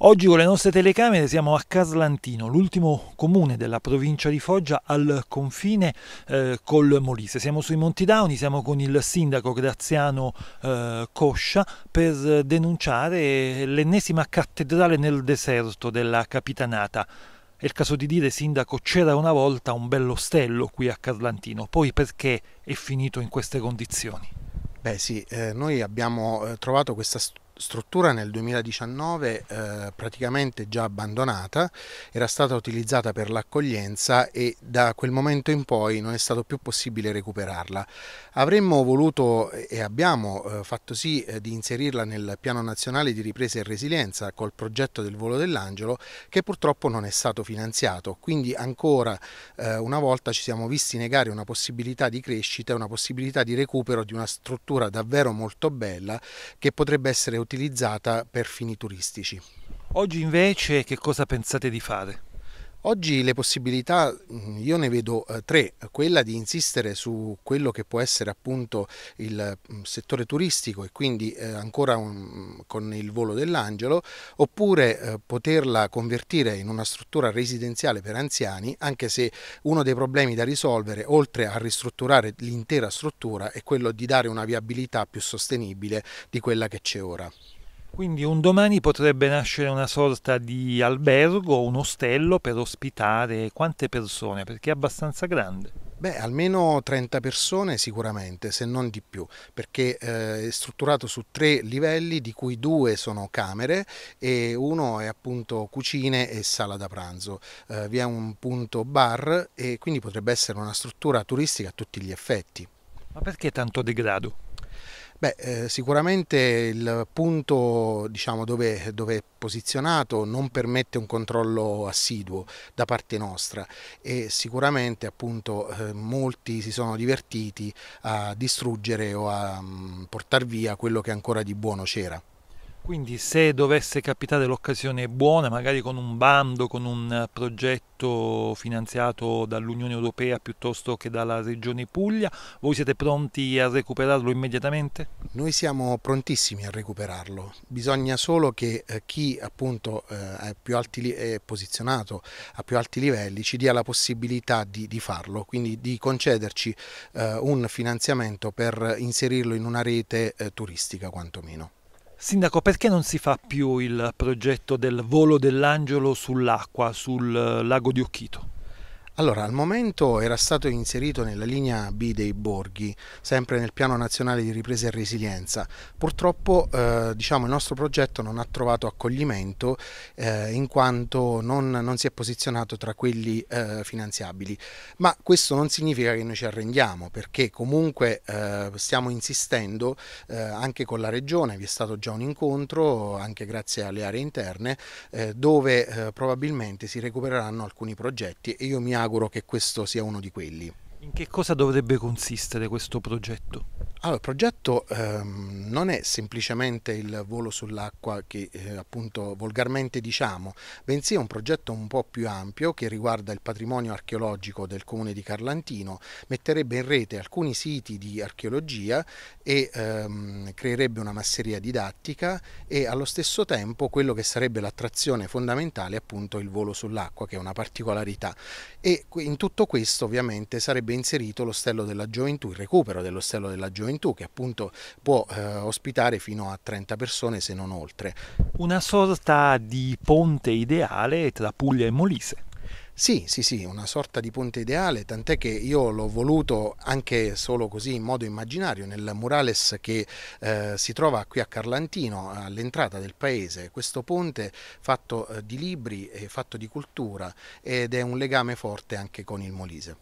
Oggi con le nostre telecamere siamo a Caslantino, l'ultimo comune della provincia di Foggia al confine eh, col Molise. Siamo sui Monti Dauni, siamo con il sindaco Graziano eh, Coscia per denunciare l'ennesima cattedrale nel deserto della Capitanata. È il caso di dire, sindaco, c'era una volta un bell'ostello qui a Caslantino, poi perché è finito in queste condizioni? Beh sì, eh, noi abbiamo eh, trovato questa struttura struttura nel 2019 eh, praticamente già abbandonata, era stata utilizzata per l'accoglienza e da quel momento in poi non è stato più possibile recuperarla. Avremmo voluto eh, e abbiamo eh, fatto sì eh, di inserirla nel piano nazionale di ripresa e resilienza col progetto del volo dell'angelo che purtroppo non è stato finanziato, quindi ancora eh, una volta ci siamo visti negare una possibilità di crescita, e una possibilità di recupero di una struttura davvero molto bella che potrebbe essere utilizzata utilizzata per fini turistici. Oggi invece che cosa pensate di fare? Oggi le possibilità mm, io ne vedo eh, tre, quella di insistere su quello che può essere appunto il mm, settore turistico e quindi eh, ancora un, con il volo dell'angelo, oppure eh, poterla convertire in una struttura residenziale per anziani, anche se uno dei problemi da risolvere, oltre a ristrutturare l'intera struttura, è quello di dare una viabilità più sostenibile di quella che c'è ora. Quindi un domani potrebbe nascere una sorta di albergo, un ostello per ospitare quante persone? Perché è abbastanza grande. Beh, almeno 30 persone sicuramente, se non di più, perché eh, è strutturato su tre livelli, di cui due sono camere e uno è appunto cucine e sala da pranzo. Eh, vi è un punto bar e quindi potrebbe essere una struttura turistica a tutti gli effetti. Ma perché tanto degrado? Beh, eh, sicuramente il punto diciamo, dove, dove, è posizionato non permette un controllo assiduo da parte nostra e sicuramente appunto, eh, molti si sono divertiti a distruggere o a mh, mm, portar via quello che ancora di buono c'era. Quindi se dovesse capitare l'occasione buona, magari con un bando, con un eh, progetto finanziato dall'Unione Europea piuttosto che dalla Regione Puglia, voi siete pronti a recuperarlo immediatamente? Noi siamo prontissimi a recuperarlo, bisogna solo che eh, chi appunto eh, è, più alti, è posizionato a più alti livelli ci dia la possibilità di, di farlo, quindi di concederci un finanziamento per inserirlo in una rete turistica quantomeno. Sindaco, perché non si fa più il progetto del volo dell'angelo sull'acqua, sul eh, lago di Occhito? Allora, al momento era stato inserito nella linea B dei borghi, sempre nel piano nazionale di ripresa e resilienza. Purtroppo eh, diciamo, il nostro progetto non ha trovato accoglimento eh, in quanto non, non, si è posizionato tra quelli eh, finanziabili. Ma questo non significa che noi ci arrendiamo, perché comunque eh, stiamo insistendo eh, anche con la Regione, vi è stato già un incontro, anche grazie alle aree interne, eh, dove probabilmente si recupereranno alcuni progetti e io mi auguro auguro che questo sia uno di quelli. In che cosa dovrebbe consistere questo progetto? Allora, il progetto ehm, non è semplicemente il volo sull'acqua che eh, appunto volgarmente diciamo, bensì è un progetto un po' più ampio che riguarda il patrimonio archeologico del comune di Carlantino, metterebbe in rete alcuni siti di archeologia e ehm, creerebbe una masseria didattica e allo stesso tempo quello che sarebbe l'attrazione fondamentale appunto il volo sull'acqua che è una particolarità e in tutto questo ovviamente sarebbe inserito l'ostello della gioventù, il recupero dell'ostello della gioventù gioventù che appunto può eh, ospitare fino a 30 persone se non oltre. Una sorta di ponte ideale tra Puglia e Molise. Sì, sì, sì, una sorta di ponte ideale, tant'è che io l'ho voluto anche solo così in modo immaginario nel murales che eh, si trova qui a Carlantino, all'entrata del paese. Questo ponte fatto eh, di libri e fatto di cultura ed è un legame forte anche con il Molise.